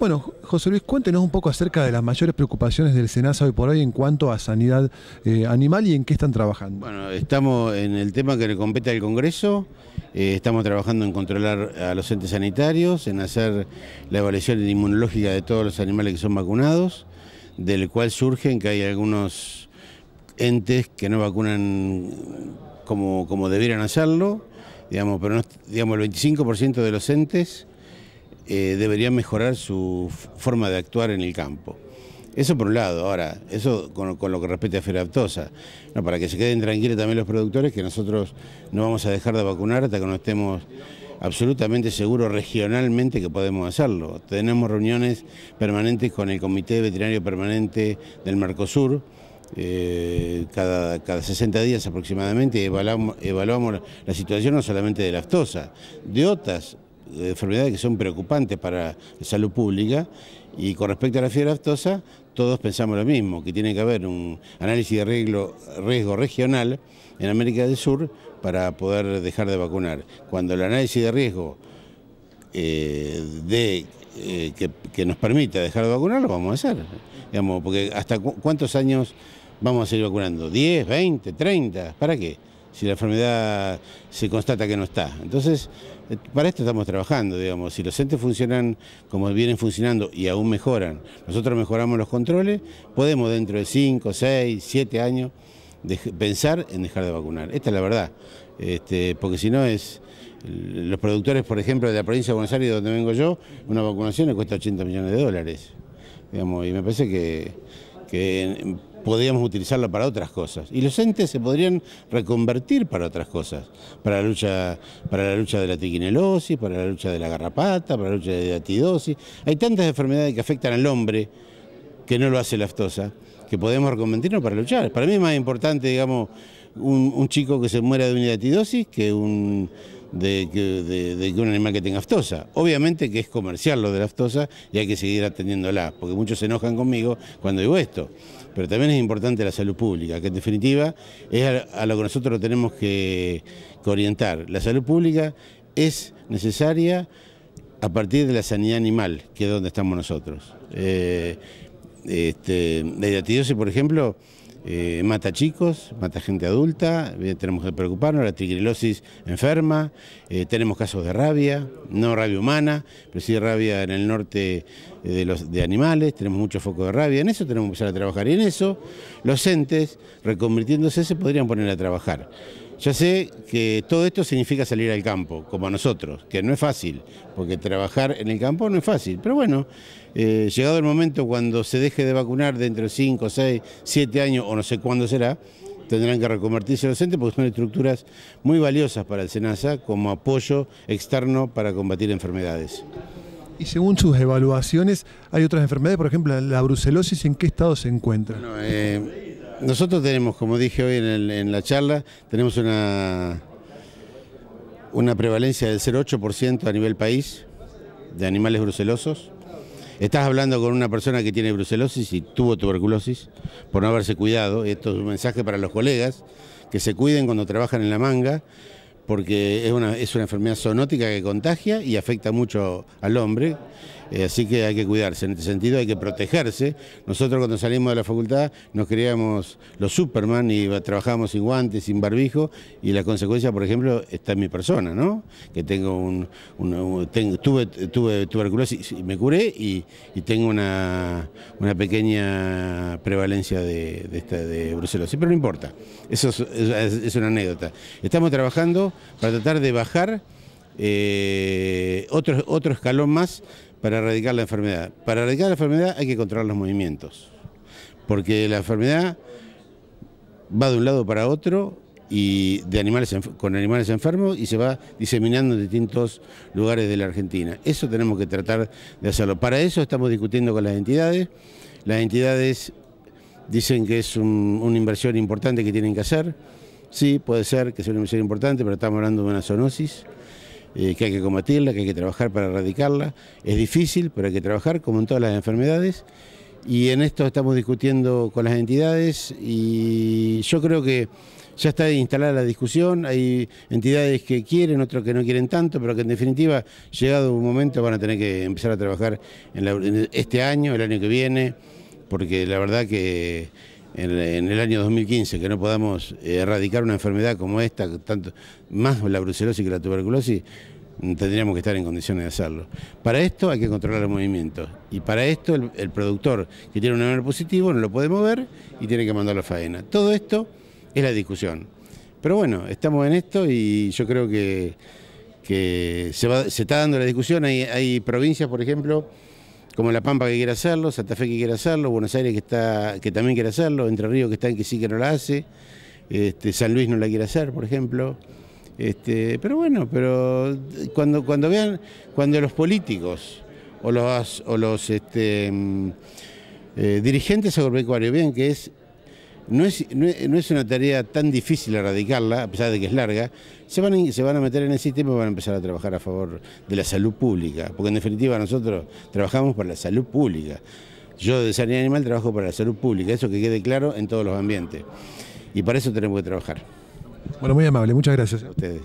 Bueno, José Luis, cuéntenos un poco acerca de las mayores preocupaciones del SENASA hoy por hoy en cuanto a sanidad eh, animal y en qué están trabajando. Bueno, estamos en el tema que le compete al Congreso, eh, estamos trabajando en controlar a los entes sanitarios, en hacer la evaluación inmunológica de todos los animales que son vacunados, del cual surgen que hay algunos entes que no vacunan como, como debieran hacerlo, digamos, pero digamos, el 25% de los entes eh, debería deberían mejorar su forma de actuar en el campo. Eso por un lado, ahora, eso con, lo que respecta a Feraptosa. No, para que se queden tranquilos también los productores, que nosotros no vamos a dejar de vacunar hasta que no estemos absolutamente seguros regionalmente que podemos hacerlo. Tenemos reuniones permanentes con el Comité Veterinario Permanente del Mercosur, eh, cada, cada 60 días aproximadamente, evaluamos, evaluamos la situación no solamente de la aftosa, de otras eh, enfermedades que son preocupantes para la salud pública y con respecto a la fiebre aftosa todos pensamos lo mismo, que tiene que haber un análisis de riesgo, regional en América del Sur para poder dejar de vacunar. Cuando el análisis de riesgo eh, eh, que, nos permita dejar de vacunar, lo vamos a hacer. porque hasta cuántos años vamos a seguir vacunando, 10, 20, 30, ¿para qué? si la enfermedad se constata que no está. Entonces, eh, para esto estamos trabajando, digamos. Si los centros funcionan como vienen funcionando y aún mejoran, nosotros mejoramos los controles, podemos dentro de 5, 6, 7 años pensar en dejar de vacunar. Esta es la verdad, este, porque si no es... Los productores, por ejemplo, de la provincia de Buenos Aires, donde vengo yo, una vacunación le cuesta 80 millones de dólares. Digamos, y me parece que podríamos utilizarla para otras cosas. Y los entes se podrían reconvertir para otras cosas, para la lucha, para la lucha de la tiquinelosis, para la lucha de la garrapata, para la lucha de la Hay tantas enfermedades que afectan al hombre que no lo hace la aftosa, que podemos reconvertirnos para luchar. Para mí es más importante, digamos, un, chico que se muera de una tidosis que un de que, un animal que tenga aftosa. Obviamente que es comercial lo de la aftosa y hay que seguir atendiéndola, porque muchos se enojan conmigo cuando digo esto. Pero también es importante la salud pública, que en definitiva es a, lo que nosotros tenemos que, orientar. La salud pública es necesaria a partir de la sanidad animal, que es donde estamos nosotros. Eh, este, la por ejemplo, eh, mata chicos, mata gente adulta, eh, tenemos que preocuparnos, la trigrilosis enferma, eh, tenemos casos de rabia, no rabia humana, pero sí rabia en el norte de, los, de animales, tenemos mucho foco de rabia, en eso tenemos que empezar a trabajar y en eso los entes, reconvirtiéndose, se podrían poner a trabajar. Ya sé que todo esto significa salir al campo, como a nosotros, que no es fácil, porque trabajar en el campo no es fácil. Pero bueno, eh, llegado el momento cuando se deje de vacunar dentro de 5, 6, 7 años o no sé cuándo será, tendrán que reconvertirse docentes porque son estructuras muy valiosas para el SENASA como apoyo externo para combatir enfermedades. Y según sus evaluaciones, ¿hay otras enfermedades? Por ejemplo, la brucelosis, ¿en qué estado se encuentra? Bueno, eh, nosotros tenemos, como dije hoy en, la charla, tenemos una, una prevalencia del 0,8% a nivel país de animales brucelosos. Estás hablando con una persona que tiene brucelosis y tuvo tuberculosis por no haberse cuidado. Esto es un mensaje para los colegas, que se cuiden cuando trabajan en la manga, porque es una, es una enfermedad zoonótica que contagia y afecta mucho al hombre. Eh, así que hay que cuidarse, en este sentido hay que protegerse. Nosotros cuando salimos de la facultad nos creíamos los Superman y trabajábamos sin guantes, sin barbijo, y la consecuencia, por ejemplo, está en mi persona, ¿no? Que tengo un, tuve, tuberculosis y me curé y, tengo una, pequeña prevalencia de, de, brucelosis, pero no importa, eso es, una anécdota. Estamos trabajando para tratar de bajar eh, otro, otro escalón más para erradicar la enfermedad. Para erradicar la enfermedad hay que controlar los movimientos, porque la enfermedad va de un lado para otro y de animales con animales enfermos y se va diseminando en distintos lugares de la Argentina. Eso tenemos que tratar de hacerlo. Para eso estamos discutiendo con las entidades. Las entidades dicen que es una inversión importante que tienen que hacer. Sí, puede ser que sea una inversión importante, pero estamos hablando de una zoonosis que hay que combatirla, que hay que trabajar para erradicarla. Es difícil, pero hay que trabajar como en todas las enfermedades. Y en esto estamos discutiendo con las entidades y yo creo que ya está instalada la discusión, hay entidades que quieren, otras que no quieren tanto, pero que en definitiva, llegado un momento, van a tener que empezar a trabajar este año, el año que viene, porque la verdad que en, el año 2015 que no podamos eh, erradicar una enfermedad como esta, tanto, más la brucelosis que la tuberculosis, mm, tendríamos que estar en condiciones de hacerlo. Para esto hay que controlar el movimiento y para esto el, productor que tiene un menor positivo no lo puede mover y tiene que mandar la faena. Todo esto es la discusión. Pero bueno, estamos en esto y yo creo que, se, está dando la discusión. Hay, hay provincias, por ejemplo, como La Pampa que quiere hacerlo, Santa Fe que quiere hacerlo, Buenos Aires que, está, que también quiere hacerlo, Entre Ríos que está en que sí que no la hace, este, San Luis no la quiere hacer, por ejemplo. Este, pero bueno, pero cuando, cuando vean, cuando los políticos o los, o los este, mm, eh, dirigentes agropecuarios vean que es no es, una tarea tan difícil erradicarla, a pesar de que es larga, se van, a, se van a meter en el sistema y van a empezar a trabajar a favor de la salud pública, porque en definitiva nosotros trabajamos para la salud pública. Yo de sanidad animal trabajo para la salud pública, eso que quede claro en todos los ambientes. Y para eso tenemos que trabajar. Bueno, muy amable, muchas gracias. A ustedes.